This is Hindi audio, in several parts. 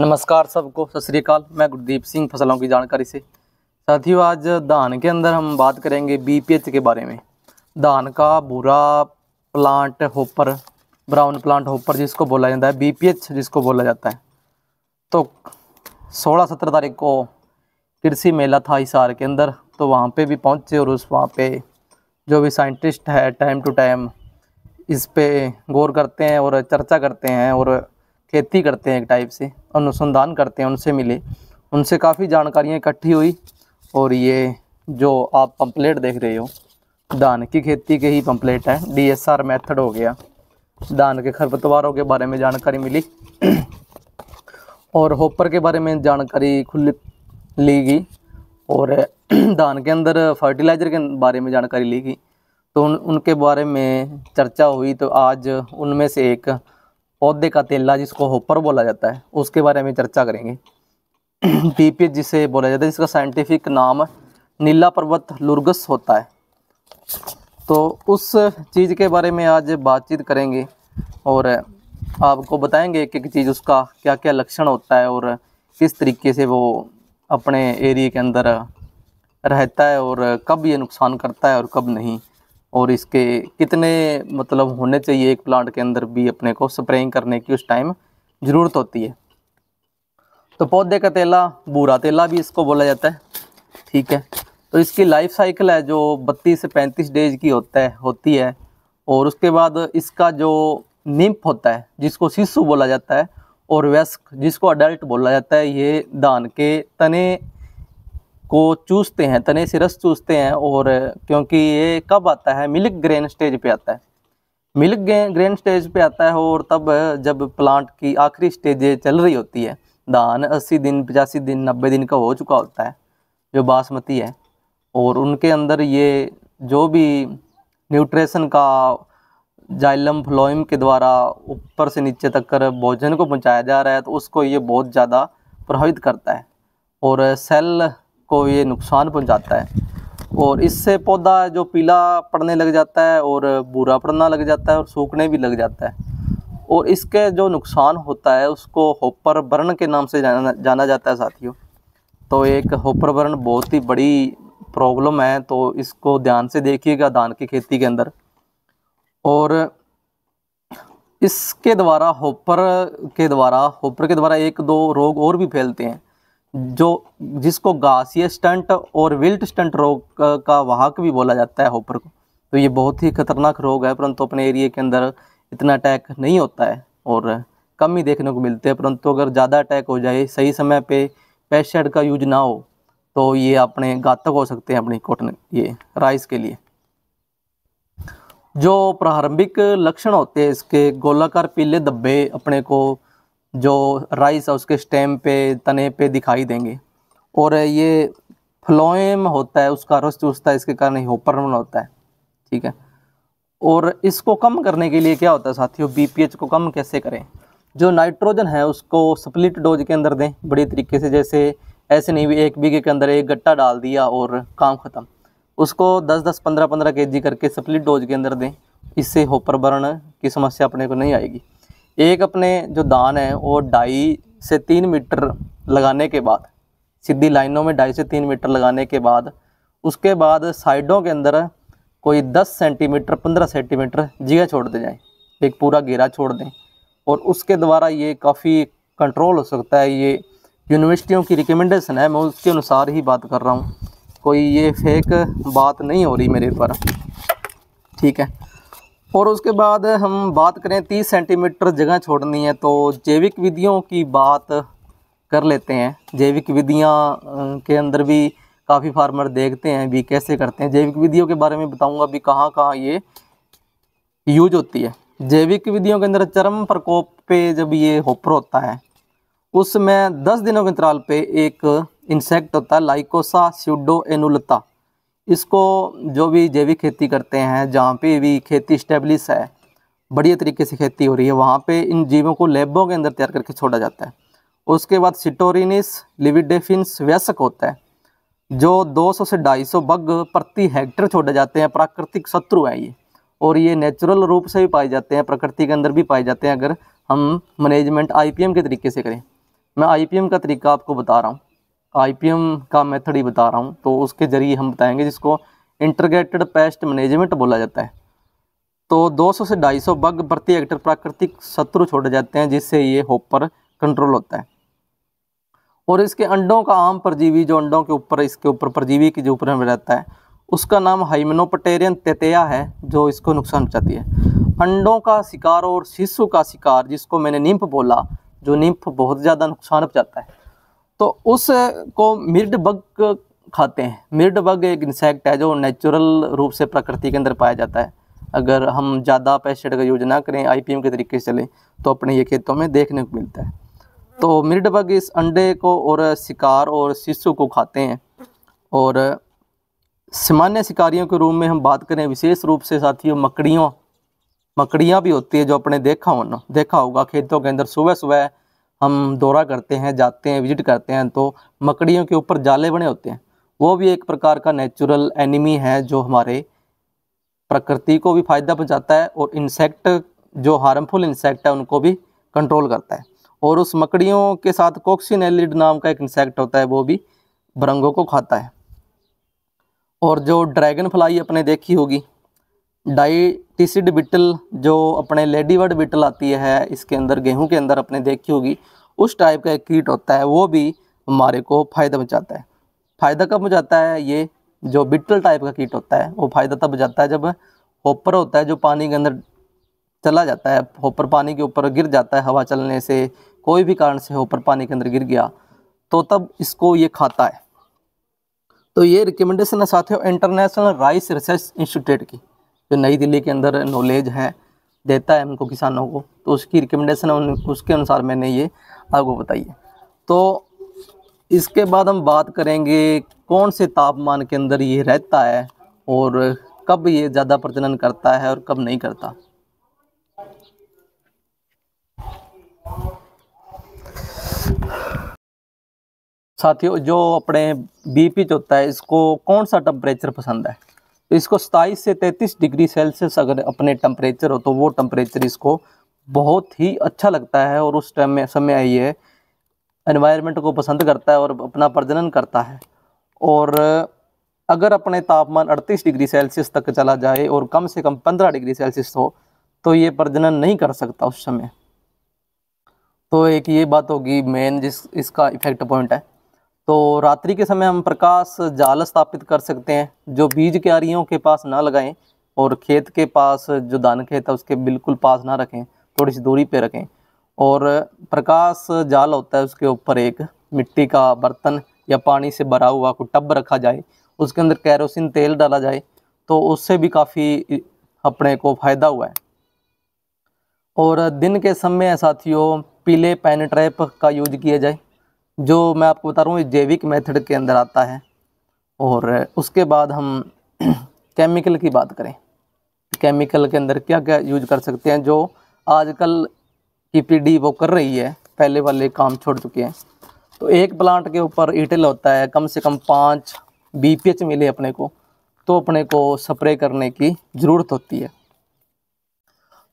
नमस्कार सबको सत श्रीकाल मैं गुरदीप सिंह फसलों की जानकारी से साथियों आज धान के अंदर हम बात करेंगे एच के बारे में धान का बुरा plant hopper brown plant hopper जिसको बोला जाता है एच जिसको बोला जाता है तो सोलह सत्रह तारीख को कृषि मेला था हिसार के अंदर तो वहाँ पे भी पहुँचे और उस वहाँ पे जो भी साइंटिस्ट है टाइम टू टाइम इस पे गौर करते हैं और चर्चा करते हैं और खेती करते हैं एक टाइप से अनुसंधान करते हैं उनसे मिले उनसे काफ़ी जानकारियाँ इकट्ठी हुई और ये जो आप पम्पलेट देख रहे हो धान की खेती के ही पम्पलेट है डी एस आर मैथड हो गया धान के खरपतवारों के बारे में जानकारी मिली और होपर के बारे में जानकारी खुली ली गई और धान के अंदर फर्टिलाइज़र के बारे में जानकारी ली गई तो उन उनके बारे में चर्चा हुई तो आज उनमें से एक पौधे का तेला जिसको होपर बोला जाता है उसके बारे में चर्चा करेंगे पीपी जिसे बोला जाता है जिसका साइंटिफिक नाम नीला पर्वत लुर्गस होता है तो उस चीज़ के बारे में आज बातचीत करेंगे और आपको बताएंगे एक एक चीज़ उसका क्या क्या लक्षण होता है और किस तरीके से वो अपने एरिए के अंदर रहता है और कब ये नुकसान करता है और कब नहीं और इसके कितने मतलब होने चाहिए एक प्लांट के अंदर भी अपने को स्प्रेइंग करने की उस टाइम ज़रूरत होती है तो पौधे का तेला बूरा तेला भी इसको बोला जाता है ठीक है तो इसकी लाइफ साइकिल है जो 32 से 35 डेज की होता है होती है और उसके बाद इसका जो निम्प होता है जिसको शिशु बोला जाता है और वयस्क जिसको अडल्ट बोला जाता है ये धान के तने को चूसते हैं तने से रस चूसते हैं और क्योंकि ये कब आता है मिल्क ग्रेन स्टेज पे आता है मिल्क ग्रेन स्टेज पे आता है और तब जब प्लांट की आखिरी स्टेज चल रही होती है धान अस्सी दिन पचासी दिन नब्बे दिन का हो चुका होता है जो बासमती है और उनके अंदर ये जो भी न्यूट्रेशन का जाइलम फ्लोइम के द्वारा ऊपर से नीचे तक कर भोजन को पहुँचाया जा रहा है तो उसको ये बहुत ज़्यादा प्रभावित करता है और सेल को ये नुकसान पहुंचाता है और इससे पौधा जो पीला पड़ने लग जाता है और बुरा पड़ना लग जाता है और सूखने भी लग जाता है और इसके जो नुकसान होता है उसको होपर बर्न के नाम से जाना जाना जाता है साथियों तो एक होपर बर्न बहुत ही बड़ी प्रॉब्लम है तो इसको ध्यान से देखिएगा धान की खेती के अंदर और इसके द्वारा होपर के द्वारा होपर के द्वारा एक दो रोग और भी फैलते हैं जो जिसको गासीय स्टंट और विल्ट स्टंट रोग का वाहक भी बोला जाता है होपर को तो ये बहुत ही खतरनाक रोग है परंतु अपने एरिया के अंदर इतना अटैक नहीं होता है और कम ही देखने को मिलते हैं परंतु अगर ज़्यादा अटैक हो जाए सही समय पे पेस्टसाइड का यूज ना हो तो ये अपने घातक हो सकते हैं अपनी कॉटन ये राइस के लिए जो प्रारंभिक लक्षण होते हैं इसके गोलाकार पीले धब्बे अपने को जो राइस है उसके स्टेम पे तने पे दिखाई देंगे और ये फ्लोएम होता है उसका रस चूसता है इसके कारण होपरमन होता है ठीक है और इसको कम करने के लिए क्या होता है साथियों बीपीएच को कम कैसे करें जो नाइट्रोजन है उसको स्प्लिट डोज के अंदर दें बड़ी तरीके से जैसे ऐसे नहीं भी एक बीघे के अंदर एक गट्टा डाल दिया और काम ख़त्म उसको 10-10 15-15 जी करके स्प्लिट डोज के अंदर दें इससे होपर बर्न की समस्या अपने को नहीं आएगी एक अपने जो दान है वो ढाई से तीन मीटर लगाने के बाद सीधी लाइनों में ढाई से तीन मीटर लगाने के बाद उसके बाद साइडों के अंदर कोई दस सेंटीमीटर पंद्रह सेंटीमीटर जगह छोड़ दे जाए एक पूरा घेरा छोड़ दें और उसके द्वारा ये काफ़ी कंट्रोल हो सकता है ये यूनिवर्सिटियों की रिकमेंडेशन है मैं उसके अनुसार ही बात कर रहा हूँ कोई ये फेक बात नहीं हो रही मेरे ऊपर ठीक है और उसके बाद हम बात करें तीस सेंटीमीटर जगह छोड़नी है तो जैविक विधियों की बात कर लेते हैं जैविक विधियाँ अं, के अंदर भी काफ़ी फार्मर देखते हैं भी कैसे करते हैं जैविक विधियों के बारे में बताऊंगा भी कहाँ कहाँ ये यूज होती है जैविक विधियों के अंदर चरम प्रकोप पे जब ये होपर होता है उसमें दस दिनों के अंतराल पे एक इंसेक्ट होता है लाइकोसा स्यूडो एनुलता इसको जो भी जैविक खेती करते हैं जहाँ पे भी खेती इस्टेब्लिश है बढ़िया तरीके से खेती हो रही है वहाँ पे इन जीवों को लेबों के अंदर तैयार करके छोड़ा जाता है उसके बाद सिटोरिनिस लिविडेफिनस व्यसक होता है जो 200 से 250 बग प्रति हेक्टर छोड़े जाते हैं प्राकृतिक शत्रु हैं ये और ये नेचुरल रूप से भी पाए जाते हैं प्रकृति के अंदर भी पाए जाते हैं अगर हम मैनेजमेंट आई के तरीके से करें मैं आई का तरीका आपको बता रहा हूँ आईपीएम का मेथड ही बता रहा हूँ तो उसके जरिए हम बताएंगे जिसको इंटरग्रेटेड पेस्ट मैनेजमेंट बोला जाता है तो 200 से 250 बग प्रति एक्टर प्राकृतिक शत्रु छोड़े जाते हैं जिससे ये होपर कंट्रोल होता है और इसके अंडों का आम परजीवी जो अंडों के ऊपर इसके ऊपर परजीवी के जो ऊपर में रहता है उसका नाम हाइमनोपटेरियन तेतया है जो इसको नुकसान पहुँचाती है अंडों का शिकार और शिशु का शिकार जिसको मैंने निम्फ बोला जो निम्फ बहुत ज़्यादा नुकसान पहुँचाता है तो उसको मिर्ड बग खाते हैं मिर्ड बग एक इंसेक्ट है जो नेचुरल रूप से प्रकृति के अंदर पाया जाता है अगर हम ज़्यादा पेस्टिसाइड का यूज ना करें आईपीएम के तरीके से चलें तो अपने ये खेतों में देखने को मिलता है तो मिर्ड बग इस अंडे को और शिकार और शिशु को खाते हैं और सामान्य शिकारियों के रूप में हम बात करें विशेष रूप से साथियों मकड़ियों मकड़ियाँ भी होती है जो अपने देखा होना देखा होगा खेतों के अंदर सुबह सुबह हम दौरा करते हैं जाते हैं विजिट करते हैं तो मकड़ियों के ऊपर जाले बने होते हैं वो भी एक प्रकार का नेचुरल एनिमी है जो हमारे प्रकृति को भी फ़ायदा पहुंचाता है और इंसेक्ट जो हार्मफुल इंसेक्ट है उनको भी कंट्रोल करता है और उस मकड़ियों के साथ कोक्सिन नाम का एक इंसेक्ट होता है वो भी भरंगों को खाता है और जो ड्रैगन फ्लाई अपने देखी होगी डाई टीसिड बिटल जो अपने लेडीवर्ड बिटल आती है इसके अंदर गेहूं के अंदर अपने देखी होगी उस टाइप का एक कीट होता है वो भी हमारे को फ़ायदा पहुँचाता है फ़ायदा कब पहुँचाता है ये जो बिटल टाइप का कीट होता है वो फ़ायदा तब जाता है जब होपर होता है जो पानी के अंदर चला जाता है होपर पानी के ऊपर गिर जाता है हवा चलने से कोई भी कारण से होपर पानी के अंदर गिर गया तो तब इसको ये खाता है तो ये रिकमेंडेशन है साथियों इंटरनेशनल राइस रिसर्च इंस्टीट्यूट की जो नई दिल्ली के अंदर नॉलेज है देता है उनको किसानों को तो उसकी रिकमेंडेशन उसके अनुसार मैंने ये आपको बताई तो इसके बाद हम बात करेंगे कौन से तापमान के अंदर ये रहता है और कब ये ज़्यादा प्रजनन करता है और कब नहीं करता साथियों जो अपने पी होता है इसको कौन सा टेम्परेचर पसंद है तो इसको सताईस से तैंतीस डिग्री सेल्सियस अगर अपने टम्परेचर हो तो वो टम्परेचर इसको बहुत ही अच्छा लगता है और उस टाइम में समय ये एनवायरनमेंट को पसंद करता है और अपना प्रजनन करता है और अगर अपने तापमान 38 डिग्री सेल्सियस तक चला जाए और कम से कम 15 डिग्री सेल्सियस हो तो ये प्रजनन नहीं कर सकता उस समय तो एक ये बात होगी मेन जिस इसका इफेक्ट पॉइंट है तो रात्रि के समय हम प्रकाश जाल स्थापित कर सकते हैं जो बीज क्यारियों के पास ना लगाएं और खेत के पास जो दान खेत है उसके बिल्कुल पास ना रखें थोड़ी सी दूरी पे रखें और प्रकाश जाल होता है उसके ऊपर एक मिट्टी का बर्तन या पानी से भरा हुआ कोई टब रखा जाए उसके अंदर कैरोसिन तेल डाला जाए तो उससे भी काफ़ी अपने को फ़ायदा हुआ है और दिन के समय साथियों पीले पेन ट्रैप का यूज किया जाए जो मैं आपको बता रहा हूँ जैविक मेथड के अंदर आता है और उसके बाद हम केमिकल की बात करें केमिकल के अंदर क्या क्या यूज कर सकते हैं जो आजकल की e पीढ़ी वो कर रही है पहले वाले काम छोड़ चुके हैं तो एक प्लांट के ऊपर ईटल होता है कम से कम पाँच बी मिले अपने को तो अपने को स्प्रे करने की ज़रूरत होती है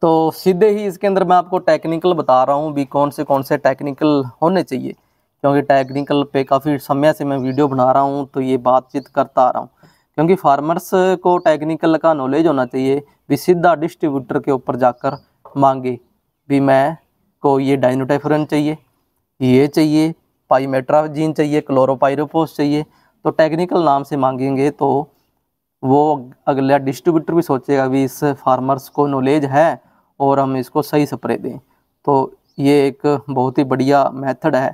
तो सीधे ही इसके अंदर मैं आपको टेक्निकल बता रहा हूँ भी कौन से कौन से टेक्निकल होने चाहिए क्योंकि टेक्निकल पे काफ़ी समय से मैं वीडियो बना रहा हूँ तो ये बातचीत करता आ रहा हूँ क्योंकि फार्मर्स को टेक्निकल का नॉलेज होना चाहिए भी सीधा डिस्ट्रीब्यूटर के ऊपर जाकर मांगे भी मैं को ये डाइनोटाइफरन चाहिए ये चाहिए पाईमेट्राजीन चाहिए क्लोरोपाइरोपोस चाहिए तो टेक्निकल नाम से मांगेंगे तो वो अगला डिस्ट्रीब्यूटर भी सोचेगा भी इस फार्मर्स को नॉलेज है और हम इसको सही स्प्रे दें तो ये एक बहुत ही बढ़िया मेथड है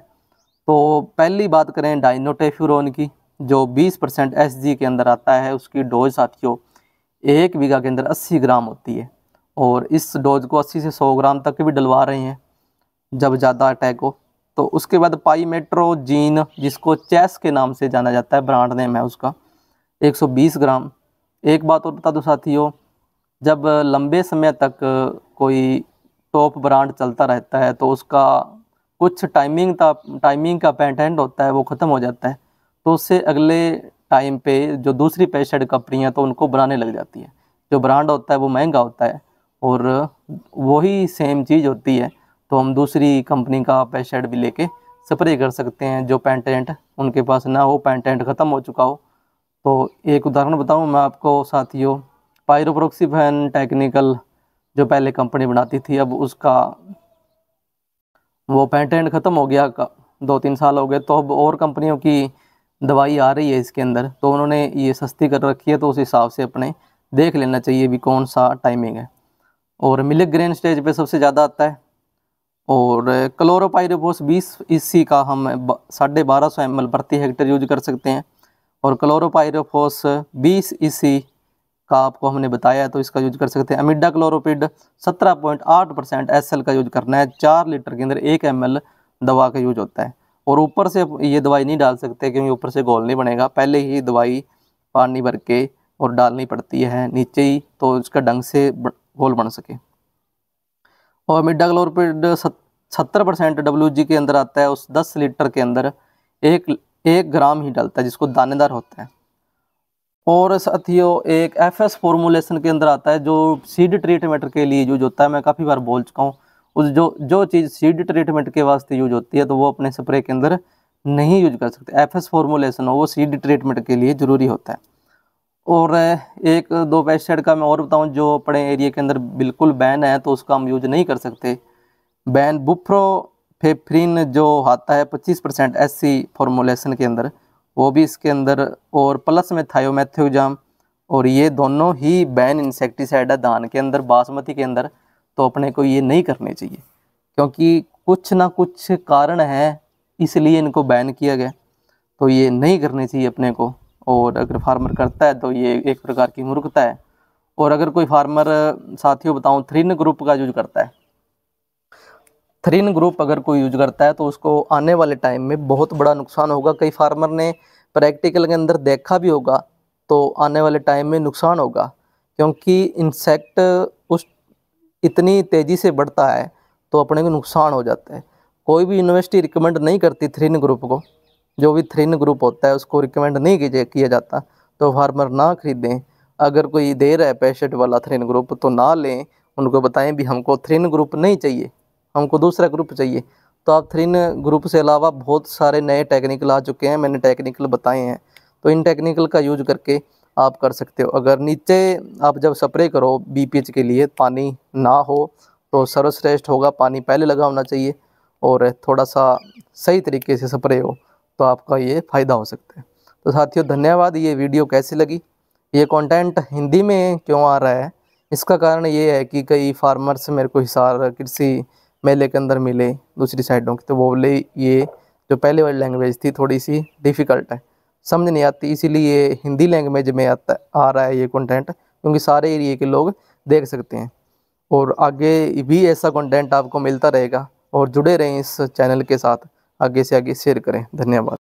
तो पहली बात करें डाइनोटेफ्यूरोन की जो 20 परसेंट एस के अंदर आता है उसकी डोज साथियों एक बीघा के अंदर 80 ग्राम होती है और इस डोज को 80 से 100 ग्राम तक भी डलवा रहे हैं जब ज़्यादा अटैक हो तो उसके बाद पाईमेट्रोजीन जिसको चेस के नाम से जाना जाता है ब्रांड नेम है उसका 120 ग्राम एक बात और बता दो साथियों जब लंबे समय तक कोई टॉप ब्रांड चलता रहता है तो उसका कुछ टाइमिंग का टाइमिंग का पेंटेंट होता है वो ख़त्म हो जाता है तो उससे अगले टाइम पे जो दूसरी पेशेड है तो उनको बनाने लग जाती है जो ब्रांड होता है वो महंगा होता है और वही सेम चीज़ होती है तो हम दूसरी कंपनी का पेशेड भी लेके स्प्रे कर सकते हैं जो पेंटेंट उनके पास ना हो पेंटेंट ख़त्म हो चुका हो तो एक उदाहरण बताऊँ मैं आपको साथियों पायरोप्रोक्सीफेन टेक्निकल जो पहले कंपनी बनाती थी अब उसका वो पेटेंट ख़त्म हो गया दो तीन साल हो गए तो अब और कंपनियों की दवाई आ रही है इसके अंदर तो उन्होंने ये सस्ती कर रखी है तो उस हिसाब से अपने देख लेना चाहिए भी कौन सा टाइमिंग है और मिलिक ग्रेन स्टेज पे सबसे ज़्यादा आता है और क्लोरोपायरोफोस बीस ईसी का हम साढ़े बारह सौ एम प्रति हेक्टेयर यूज कर सकते हैं और क्लोरोपायरोफोस बीस इसी का आपको हमने बताया तो इसका यूज कर सकते हैं अमिडा क्लोरोपिड 17.8 परसेंट एस का यूज करना है चार लीटर के अंदर एक एम दवा का यूज होता है और ऊपर से ये दवाई नहीं डाल सकते क्योंकि ऊपर से गोल नहीं बनेगा पहले ही दवाई पानी भर के और डालनी पड़ती है नीचे ही तो इसका ढंग से गोल बन सके और अमिडा क्लोरोपिड सत्तर परसेंट डब्ल्यू के अंदर आता है उस दस लीटर के अंदर एक एक ग्राम ही डालता है जिसको दानेदार होता है और साथियों एक एफ एस फॉर्मूलेशन के अंदर आता है जो सीड ट्रीटमेंट के लिए यूज होता है मैं काफ़ी बार बोल चुका हूँ उस जो जो चीज़ सीड ट्रीटमेंट के वास्ते यूज होती है तो वो अपने स्प्रे के अंदर नहीं यूज कर सकते एफ एस फॉर्मूलेशन हो वो सीड ट्रीटमेंट के लिए ज़रूरी होता है और एक दो पेस्टिसाइड का मैं और बताऊँ जो अपने एरिया के अंदर बिल्कुल बैन है तो उसका हम यूज नहीं कर सकते बैन बुफ्रो फेफ्रीन जो आता है 25 परसेंट एस फॉर्मूलेशन के अंदर वो भी इसके अंदर और प्लस में थायोमेथ्योजाम और ये दोनों ही बैन इंसेक्टिसाइड है धान के अंदर बासमती के अंदर तो अपने को ये नहीं करने चाहिए क्योंकि कुछ ना कुछ कारण है इसलिए इनको बैन किया गया तो ये नहीं करने चाहिए अपने को और अगर फार्मर करता है तो ये एक प्रकार की मूर्खता है और अगर कोई फार्मर साथियों बताऊँ थ्रीन ग्रुप का यूज करता है थ्रीन ग्रुप अगर कोई यूज करता है तो उसको आने वाले टाइम में बहुत बड़ा नुकसान होगा कई फार्मर ने प्रैक्टिकल के अंदर देखा भी होगा तो आने वाले टाइम में नुकसान होगा क्योंकि इंसेक्ट उस इतनी तेज़ी से बढ़ता है तो अपने को नुकसान हो जाता है कोई भी यूनिवर्सिटी रिकमेंड नहीं करती थ्रीन ग्रुप को जो भी थ्रीन ग्रुप होता है उसको रिकमेंड नहीं कीजिए किया जाता तो फार्मर ना खरीदें अगर कोई दे रहा है पैसेट वाला थ्रीन ग्रुप तो ना लें उनको बताएं भी हमको थ्रीन ग्रुप नहीं चाहिए हमको दूसरा ग्रुप चाहिए तो आप थ्रीन ग्रुप से अलावा बहुत सारे नए टेक्निकल आ चुके हैं मैंने टेक्निकल बताए हैं तो इन टेक्निकल का यूज करके आप कर सकते हो अगर नीचे आप जब स्प्रे करो बी के लिए पानी ना हो तो सर्वश्रेष्ठ होगा पानी पहले लगा होना चाहिए और थोड़ा सा सही तरीके से स्प्रे हो तो आपका ये फ़ायदा हो सकता है तो साथियों धन्यवाद ये वीडियो कैसी लगी ये कंटेंट हिंदी में क्यों आ रहा है इसका कारण ये है कि कई फार्मर्स मेरे को हिसार कृषि मेले के अंदर मिले दूसरी साइडों की तो वो बोले ये जो पहले वाली लैंग्वेज थी थोड़ी सी डिफ़िकल्ट है समझ नहीं आती इसीलिए हिंदी लैंग्वेज में आता आ रहा है ये कंटेंट क्योंकि सारे एरिए के लोग देख सकते हैं और आगे भी ऐसा कंटेंट आपको मिलता रहेगा और जुड़े रहें इस चैनल के साथ आगे से आगे शेयर करें धन्यवाद